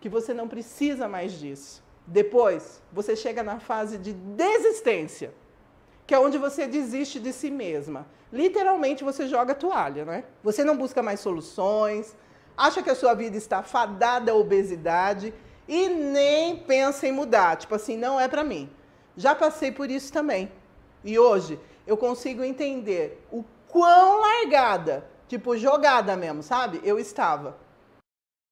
que você não precisa mais disso. Depois, você chega na fase de desistência, que é onde você desiste de si mesma. Literalmente, você joga a toalha, né? Você não busca mais soluções, acha que a sua vida está fadada à obesidade e nem pensa em mudar. Tipo assim, não é para mim. Já passei por isso também. E hoje eu consigo entender o quão largada, tipo jogada mesmo, sabe? Eu estava.